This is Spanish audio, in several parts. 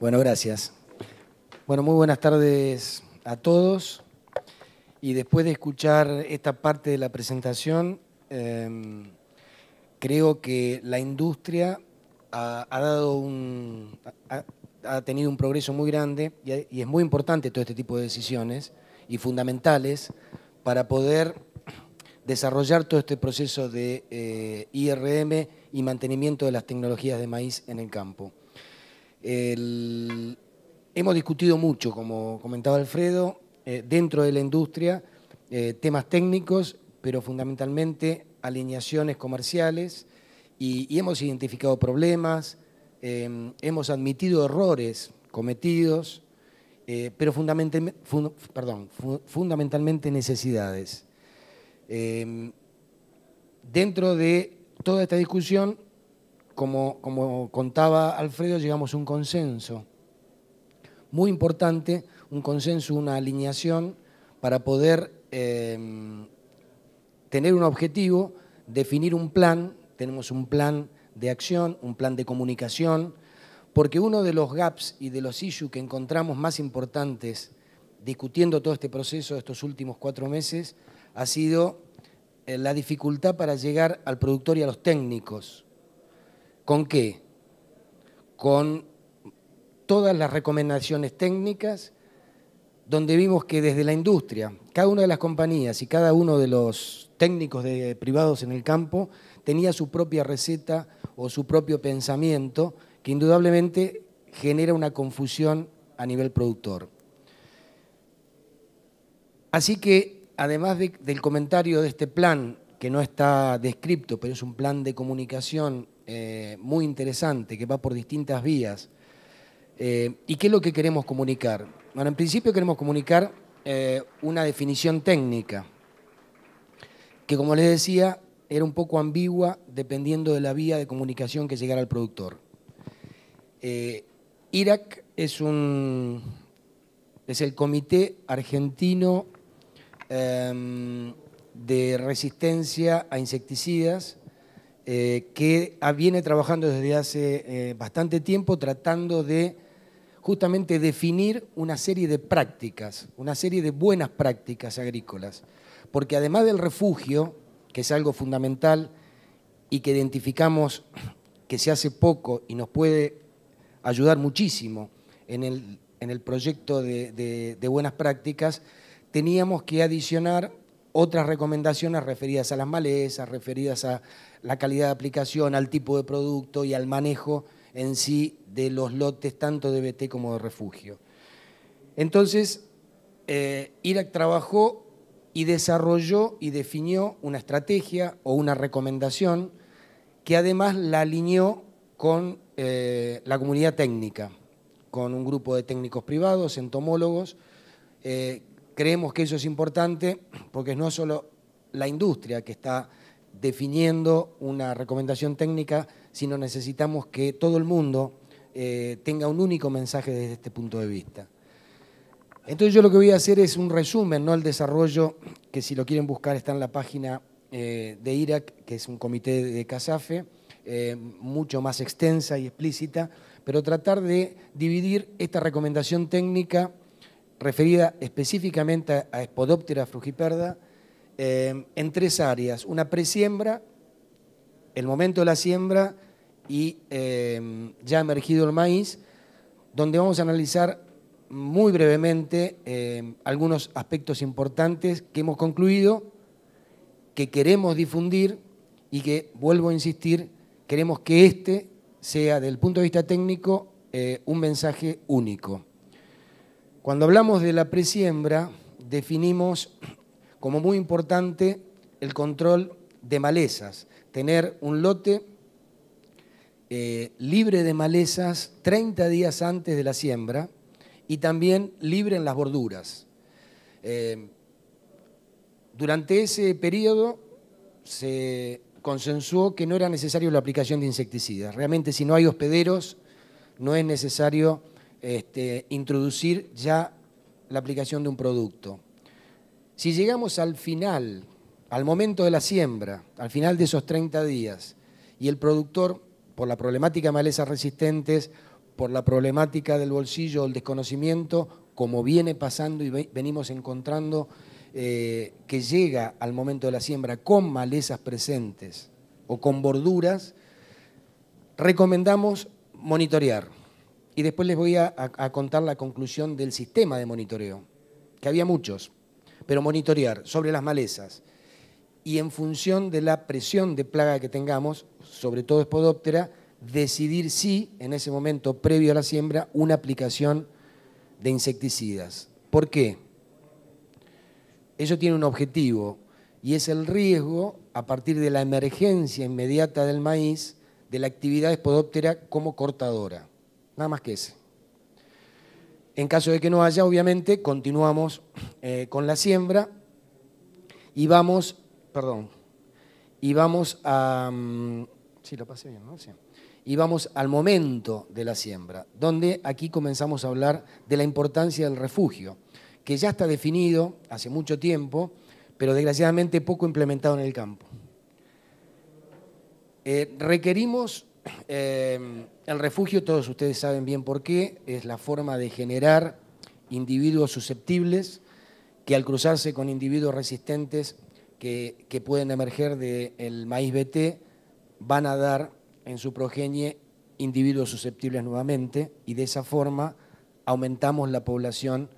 Bueno, gracias. Bueno, muy buenas tardes a todos. Y después de escuchar esta parte de la presentación, em, creo que la industria ha, dado ha, tenido un progreso muy grande y, es muy importante todo este tipo de decisiones y fundamentales para poder desarrollar todo este proceso de eh, IRM y mantenimiento de las tecnologías de maíz en el campo hemos discutido mucho, como comentaba Alfredo, eh, dentro de la industria, eh, temas técnicos, pero fundamentalmente alineaciones comerciales y, hemos identificado problemas, em, hemos admitido errores cometidos, eh, pero fundamentalmente necesidades. Em, dentro de toda esta discusión como, contaba Alfredo, llegamos a un consenso muy importante, un consenso, una alineación para poder em, tener un objetivo, definir un plan, tenemos un plan de acción, un plan de comunicación, porque uno de los gaps y de los issues que encontramos más importantes discutiendo todo este proceso de estos últimos cuatro meses ha sido eh, la dificultad para llegar al productor y a los técnicos. ¿Con qué? Con todas las recomendaciones técnicas, donde vimos que desde la industria, cada una de las compañías y cada uno de los técnicos de, privados en el campo tenía su propia receta o su propio pensamiento que indudablemente genera una confusión a nivel productor. Así que, además del comentario de este plan, que no está descrito, pero es un plan de comunicación eh, muy interesante que va por distintas vías. Eh, ¿Y qué es lo que queremos comunicar? Bueno, en principio queremos comunicar eh, una definición técnica, que como les decía, era un poco ambigua dependiendo de la vía de comunicación que llegara al productor. Irak es, un, es el Comité Argentino em, de Resistencia a Insecticidas eh, que viene trabajando desde hace eh, bastante tiempo tratando de justamente definir una serie de prácticas, una serie de buenas prácticas agrícolas. Porque además del refugio, que es algo fundamental y que identificamos que se hace poco y nos puede ayudar muchísimo en el, proyecto de buenas prácticas, teníamos que adicionar otras recomendaciones referidas a las malezas, referidas a la calidad de aplicación, al tipo de producto y al manejo en sí de los lotes tanto de BT como de refugio. Entonces, eh, Irak trabajó y desarrolló y definió una estrategia o una recomendación que además la alineó con eh, la comunidad técnica, con un grupo de técnicos privados, entomólogos. Eh, creemos que eso es importante porque no solo la industria que está definiendo una recomendación técnica, sino necesitamos que todo el mundo eh, tenga un único mensaje desde este punto de vista. Entonces yo lo que voy a hacer es un resumen, no el desarrollo, que si lo quieren buscar está en la página eh, de Irak, que es un comité de CASAFE, eh, mucho más extensa y explícita, pero tratar de dividir esta recomendación técnica referida específicamente a espodóptera frugiperda, Em, en tres áreas, una presiembra, el momento de la siembra y ya em, ya emergido el maíz, donde vamos a analizar muy brevemente em, algunos aspectos importantes que hemos concluido, que queremos difundir y que, vuelvo a insistir, queremos que este sea, desde el punto de vista técnico, eh, un mensaje único. Cuando hablamos de la presiembra, definimos como muy importante el control de malezas, tener un lote eh, libre de malezas 30 días antes de la siembra y también libre en las borduras. Eh, durante ese periodo se consensuó que no era necesario la aplicación de insecticidas. Realmente si no hay hospederos, no es necesario este, introducir ya la aplicación de un producto. Si llegamos al final, al momento de la siembra, al final de esos 30 días, y el productor, por la problemática de malezas resistentes, por la problemática del bolsillo, el desconocimiento, como viene pasando y venimos encontrando, eh, que llega al momento de la siembra con malezas presentes o con borduras, recomendamos monitorear. Y después les voy a contar la conclusión del sistema de monitoreo, que había muchos, pero monitorear sobre las malezas y en función de la presión de plaga que tengamos, sobre todo espodóptera, decidir si en ese momento previo a la siembra una aplicación de insecticidas. ¿Por qué? Eso tiene un objetivo y es el riesgo a partir de la emergencia inmediata del maíz de la actividad espodóptera como cortadora. Nada más que ese. En caso de que no haya, obviamente, continuamos eh, con la siembra y vamos, perdón, y vamos a... Mm, y vamos al momento de la siembra, donde aquí comenzamos a hablar de la importancia del refugio, que ya está definido hace mucho tiempo, pero desgraciadamente poco implementado en el campo. Eh, requerimos Em, el refugio, todos ustedes saben bien por qué, es la forma de generar individuos susceptibles que al cruzarse con individuos resistentes que, pueden emerger del maíz BT, van a dar en su progenie individuos susceptibles nuevamente y de esa forma aumentamos la población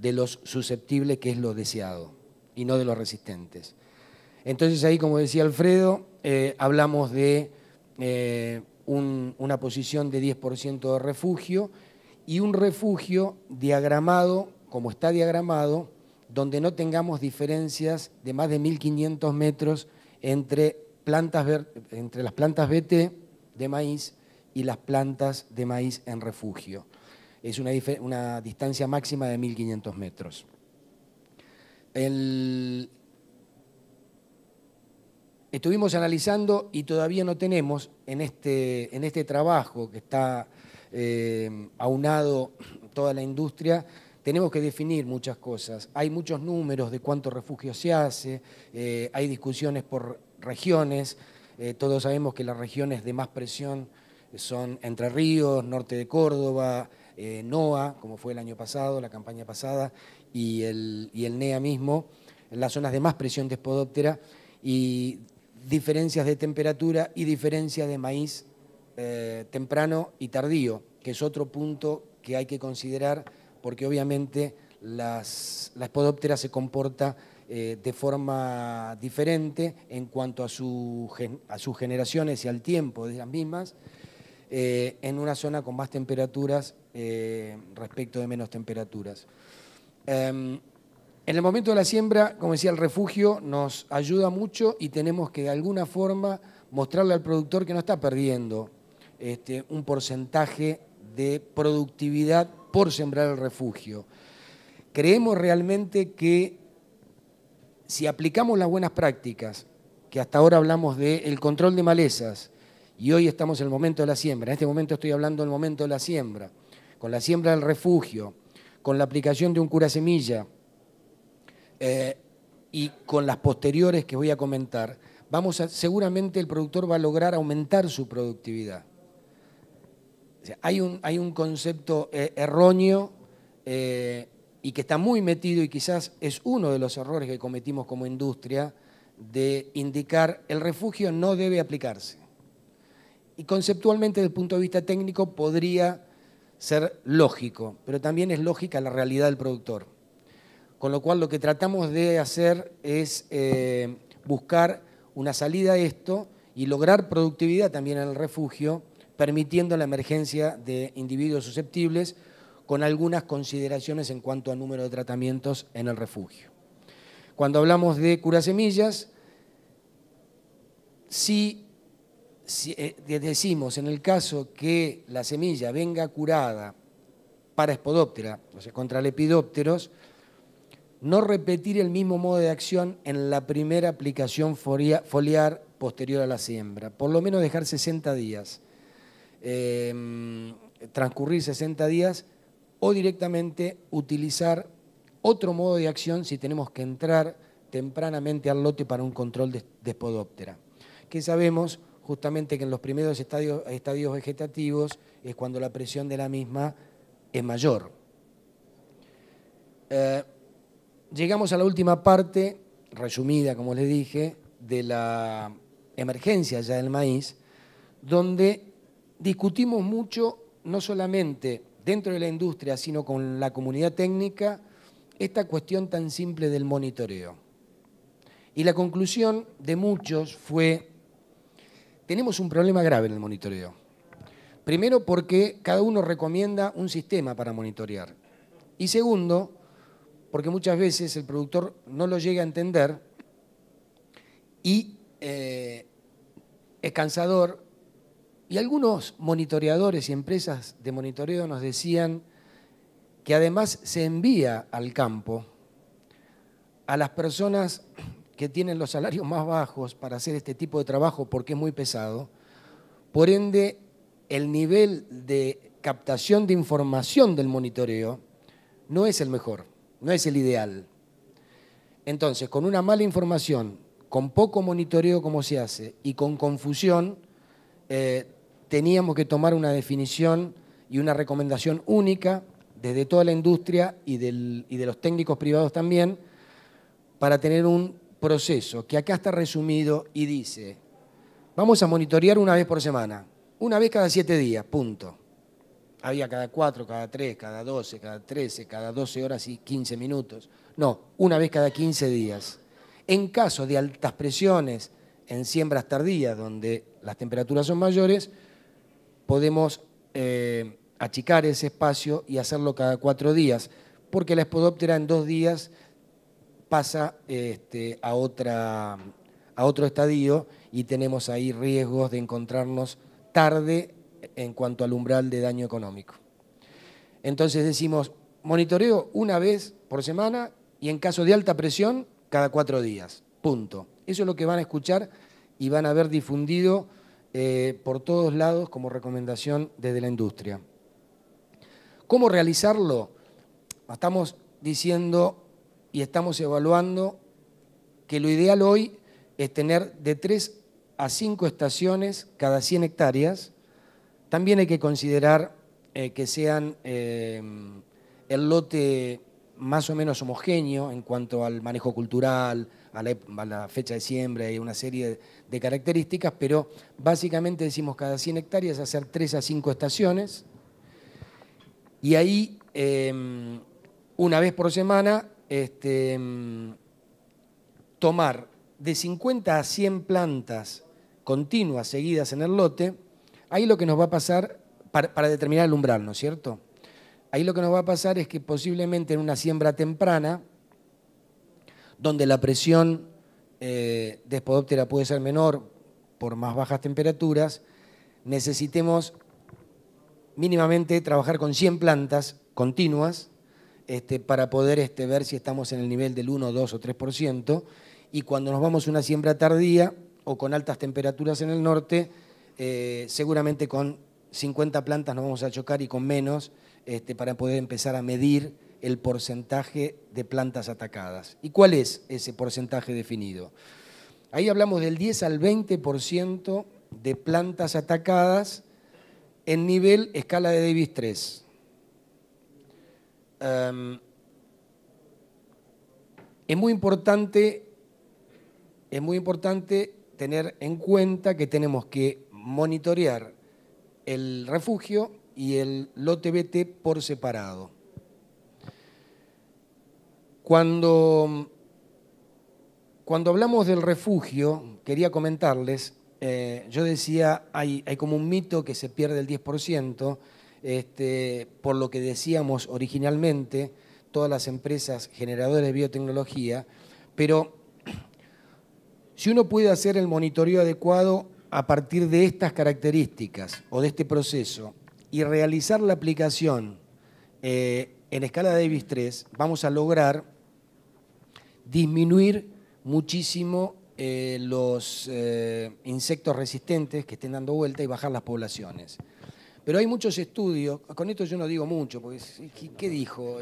de los susceptibles, que es lo deseado, y no de los resistentes. Entonces ahí, como decía Alfredo, eh, hablamos de eh, una posición de 10% de refugio y un refugio diagramado, como está diagramado, donde no tengamos diferencias de más de 1.500 metros entre, plantas, entre las plantas BT de maíz y las plantas de maíz en refugio. Es una, una distancia máxima de 1.500 metros. El, Estuvimos analizando y todavía no tenemos en este, en este trabajo que está eh, aunado toda la industria, tenemos que definir muchas cosas. Hay muchos números de cuántos refugio se hace, eh, hay discusiones por regiones, eh, todos sabemos que las regiones de más presión son Entre Ríos, norte de Córdoba, NOA, como fue el año pasado, la campaña pasada, y el, el NEA mismo, las zonas de más presión de y diferencias de temperatura y diferencias de maíz eh, temprano y tardío, que es otro punto que hay que considerar porque obviamente las, la espodóptera se comporta eh, de forma diferente en cuanto a, sus generaciones y al tiempo de las mismas, eh, en una zona con más temperaturas respecto de menos temperaturas. Em, en el momento de la siembra, como decía, el refugio nos ayuda mucho y tenemos que de alguna forma mostrarle al productor que no está perdiendo este, un porcentaje de productividad por sembrar el refugio. Creemos realmente que si aplicamos las buenas prácticas, que hasta ahora hablamos del control de malezas, y hoy estamos en el momento de la siembra, en este momento estoy hablando del momento de la siembra, con la siembra del refugio, con la aplicación de un cura semilla, eh, y con las posteriores que voy a comentar, vamos seguramente el productor va a lograr aumentar su productividad. hay, un, hay, un, concepto eh, erróneo eh, y que está muy metido y quizás es uno de los errores que cometimos como industria de indicar el refugio no debe aplicarse. Y conceptualmente desde el punto de vista técnico podría ser lógico, pero también es lógica la realidad del productor. Con lo cual lo que tratamos de hacer es eh, buscar una salida a esto y lograr productividad también en el refugio, permitiendo la emergencia de individuos susceptibles con algunas consideraciones en cuanto al número de tratamientos en el refugio. Cuando hablamos de curasemillas, semillas, si, eh, decimos en el caso que la semilla venga curada para espodóptera, o sea, contra lepidópteros, no repetir el mismo modo de acción en la primera aplicación foliar posterior a la siembra, por lo menos dejar 60 días, em, transcurrir 60 días o directamente utilizar otro modo de acción si tenemos que entrar tempranamente al lote para un control de, espodóptera. que sabemos justamente que en los primeros estadios, vegetativos es cuando la presión de la misma es mayor. Eh, llegamos a la última parte, resumida, como les dije, de la emergencia ya del maíz, donde discutimos mucho, no solamente dentro de la industria, sino con la comunidad técnica, esta cuestión tan simple del monitoreo. Y la conclusión de muchos fue, tenemos un problema grave en el monitoreo. Primero porque cada uno recomienda un sistema para monitorear. Y segundo, porque muchas veces el productor no lo llega a entender y eh, es cansador. Y algunos monitoreadores y empresas de monitoreo nos decían que además se envía al campo a las personas que tienen los salarios más bajos para hacer este tipo de trabajo porque es muy pesado. Por ende, el nivel de captación de información del monitoreo no es el mejor no es el ideal. Entonces, con una mala información, con poco monitoreo como se hace y con confusión, eh, teníamos que tomar una definición y una recomendación única desde toda la industria y, y de los técnicos privados también, para tener un proceso que acá está resumido y dice, vamos a monitorear una vez por semana, una vez cada siete días, punto había cada cuatro cada tres cada 12, cada 13, cada 12 horas y 15 minutos. No, una vez cada 15 días. En caso de altas presiones en siembras tardías, donde las temperaturas son mayores, podemos eh, achicar ese espacio y hacerlo cada cuatro días, porque la espodóptera en dos días pasa este, a, otra, a otro estadio y tenemos ahí riesgos de encontrarnos tarde en cuanto al umbral de daño económico. Entonces decimos, monitoreo una vez por semana y en caso de alta presión, cada cuatro días. Punto. Eso es lo que van a escuchar y van a ver difundido eh, por todos lados como recomendación desde la industria. ¿Cómo realizarlo? Estamos diciendo y estamos evaluando que lo ideal hoy es tener de tres a cinco estaciones cada 100 hectáreas también hay que considerar eh, que sean eh, el lote más o menos homogéneo en cuanto al manejo cultural, a la, fecha de siembra y una serie de características, pero básicamente decimos cada 100 hectáreas hacer 3 a 5 estaciones y ahí em, una vez por semana este, em, tomar de 50 a 100 plantas continuas seguidas en el lote Ahí lo que nos va a pasar, para, determinar el umbral, ¿no es cierto? Ahí lo que nos va a pasar es que posiblemente en una siembra temprana, donde la presión eh, de puede ser menor por más bajas temperaturas, necesitemos mínimamente trabajar con 100 plantas continuas este, para poder este, ver si estamos en el nivel del 1, 2 o 3%. Y cuando nos vamos a una siembra tardía o con altas temperaturas en el norte, eh, seguramente con 50 plantas nos vamos a chocar y con menos este, para poder empezar a medir el porcentaje de plantas atacadas. ¿Y cuál es ese porcentaje definido? Ahí hablamos del 10 al 20% de plantas atacadas en nivel escala de Davis 3. Em, es muy importante, es muy importante tener en cuenta que tenemos que monitorear el refugio y el lote por separado. Cuando, cuando hablamos del refugio, quería comentarles, eh, yo decía, hay, como un mito que se pierde el 10%, este, por lo que decíamos originalmente, todas las empresas generadoras de biotecnología, pero si uno puede hacer el monitoreo adecuado, a partir de estas características o de este proceso y realizar la aplicación eh, en escala de Davis 3, vamos a lograr disminuir muchísimo eh, los eh, insectos resistentes que estén dando vuelta y bajar las poblaciones. Pero hay muchos estudios, con esto yo no digo mucho, porque ¿qué, dijo?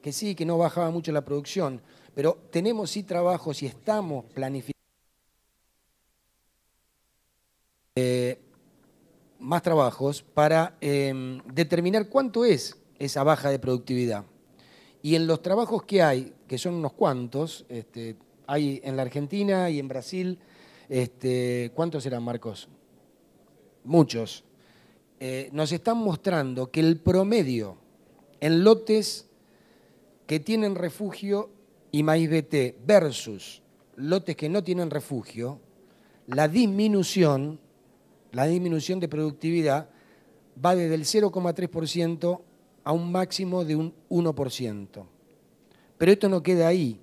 Que sí, que no bajaba mucho la producción, pero tenemos sí trabajos y estamos planificando más trabajos para em, determinar cuánto es esa baja de productividad. Y en los trabajos que hay, que son unos cuantos, este, hay en la Argentina y en Brasil, este, ¿cuántos eran, Marcos? Muchos. Eh, nos están mostrando que el promedio en lotes que tienen refugio y maíz BT versus lotes que no tienen refugio, la disminución la disminución de productividad va desde el 0,3% a un máximo de un 1%. Pero esto no queda ahí.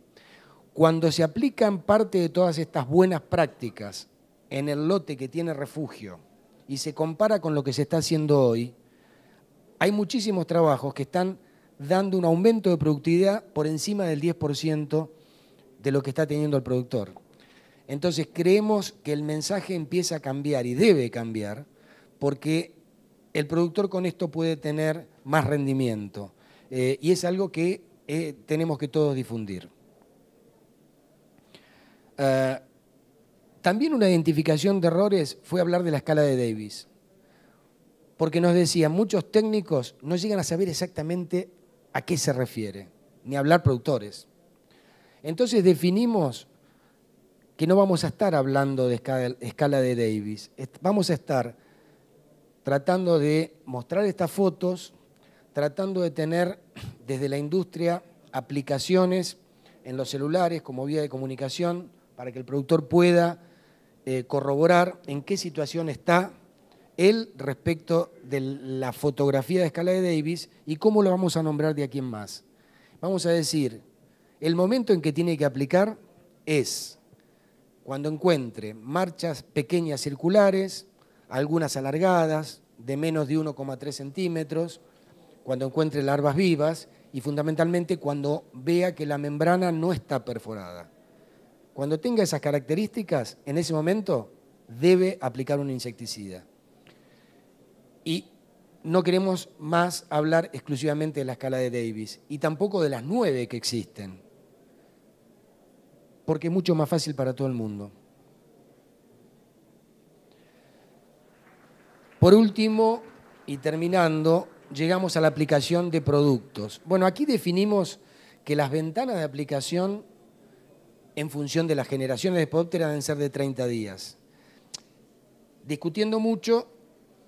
Cuando se aplican parte de todas estas buenas prácticas en el lote que tiene refugio y se compara con lo que se está haciendo hoy, hay muchísimos trabajos que están dando un aumento de productividad por encima del 10% de lo que está teniendo el productor. Entonces creemos que el mensaje empieza a cambiar y debe cambiar porque el productor con esto puede tener más rendimiento eh, y es algo que eh, tenemos que todos difundir. Eh, también una identificación de errores fue hablar de la escala de Davis, porque nos decían, muchos técnicos no llegan a saber exactamente a qué se refiere, ni hablar productores. Entonces definimos que no vamos a estar hablando de escala de Davis, vamos a estar tratando de mostrar estas fotos, tratando de tener desde la industria aplicaciones en los celulares como vía de comunicación para que el productor pueda eh, corroborar en qué situación está él respecto de la fotografía de escala de Davis y cómo lo vamos a nombrar de aquí en más. Vamos a decir, el momento en que tiene que aplicar es cuando encuentre marchas pequeñas circulares, algunas alargadas, de menos de 1,3 centímetros, cuando encuentre larvas vivas y fundamentalmente cuando vea que la membrana no está perforada. Cuando tenga esas características, en ese momento debe aplicar un insecticida. Y no queremos más hablar exclusivamente de la escala de Davis y tampoco de las nueve que existen porque es mucho más fácil para todo el mundo. Por último, y terminando, llegamos a la aplicación de productos. Bueno, aquí definimos que las ventanas de aplicación en función de las generaciones de póster deben ser de 30 días. Discutiendo mucho,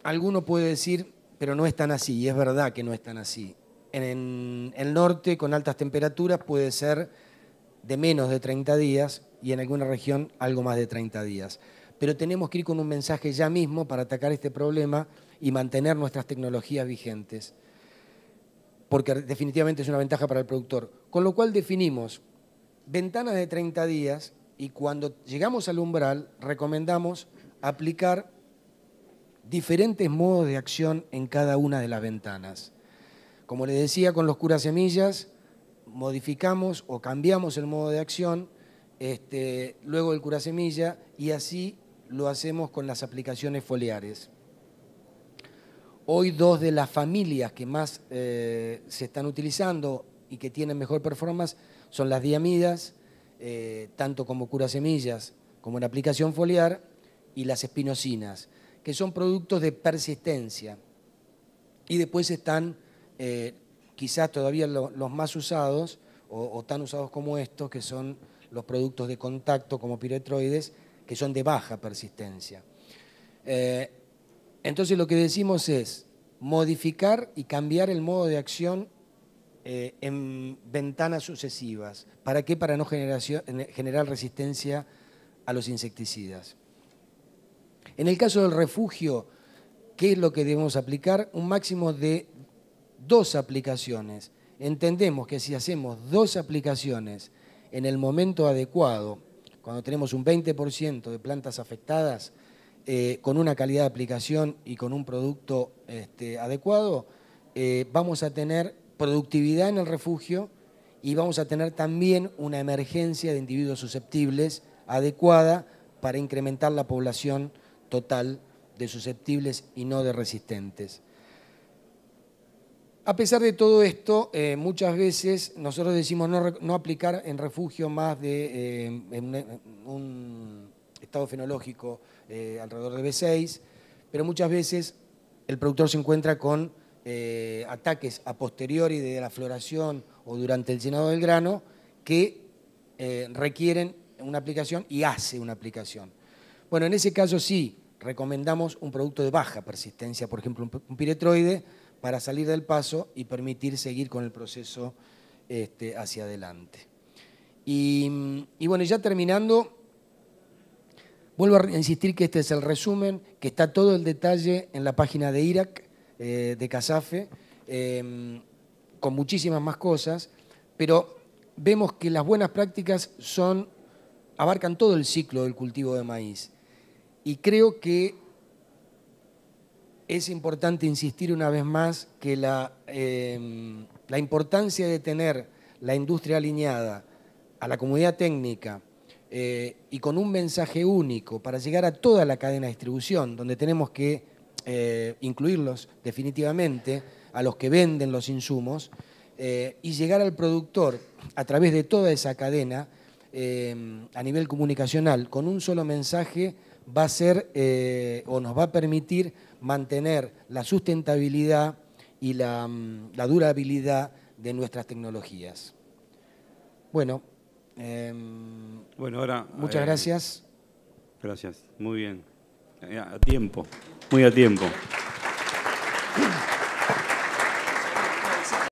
alguno puede decir, pero no están así, y es verdad que no están así. En el norte, con altas temperaturas, puede ser de menos de 30 días y en alguna región algo más de 30 días. Pero tenemos que ir con un mensaje ya mismo para atacar este problema y mantener nuestras tecnologías vigentes, porque definitivamente es una ventaja para el productor. Con lo cual definimos ventanas de 30 días y cuando llegamos al umbral recomendamos aplicar diferentes modos de acción en cada una de las ventanas. Como les decía, con los curas semillas modificamos o cambiamos el modo de acción, este, luego el cura semilla y así lo hacemos con las aplicaciones foliares. Hoy dos de las familias que más eh, se están utilizando y que tienen mejor performance son las diamidas, eh, tanto como cura semillas como en aplicación foliar, y las espinosinas, que son productos de persistencia. Y después están eh, quizás todavía los más usados o, tan usados como estos, que son los productos de contacto como piretroides, que son de baja persistencia. Eh, entonces lo que decimos es modificar y cambiar el modo de acción eh, en ventanas sucesivas. ¿Para qué? Para no generar resistencia a los insecticidas. En el caso del refugio, ¿qué es lo que debemos aplicar? Un máximo de dos aplicaciones, entendemos que si hacemos dos aplicaciones en el momento adecuado, cuando tenemos un 20% de plantas afectadas, eh, con una calidad de aplicación y con un producto este, adecuado, eh, vamos a tener productividad en el refugio y vamos a tener también una emergencia de individuos susceptibles adecuada para incrementar la población total de susceptibles y no de resistentes. A pesar de todo esto, eh, muchas veces nosotros decimos no, aplicar en refugio más de eh, un estado fenológico eh, alrededor de B6, pero muchas veces el productor se encuentra con ataques a posteriori de la floración o durante el llenado del grano que requieren una aplicación y hace una aplicación. Bueno, en ese caso sí, recomendamos un producto de baja persistencia, por ejemplo un piretroide, para salir del paso y permitir seguir con el proceso este, hacia adelante. Y, bueno, ya terminando, vuelvo a insistir que este es el resumen, que está todo el detalle en la página de Irak, eh, de Casafe, em, con muchísimas más cosas, pero vemos que las buenas prácticas son, abarcan todo el ciclo del cultivo de maíz. Y creo que es importante insistir una vez más que la, em, la importancia de tener la industria alineada a la comunidad técnica eh, y con un mensaje único para llegar a toda la cadena de distribución, donde tenemos que eh, incluirlos definitivamente, a los que venden los insumos, eh, y llegar al productor a través de toda esa cadena em, a nivel comunicacional con un solo mensaje va a ser eh, o nos va a permitir mantener la sustentabilidad y la, mm, durabilidad de nuestras tecnologías. Bueno, em, bueno ahora, muchas eh, gracias. Gracias, muy bien. A tiempo, muy a tiempo.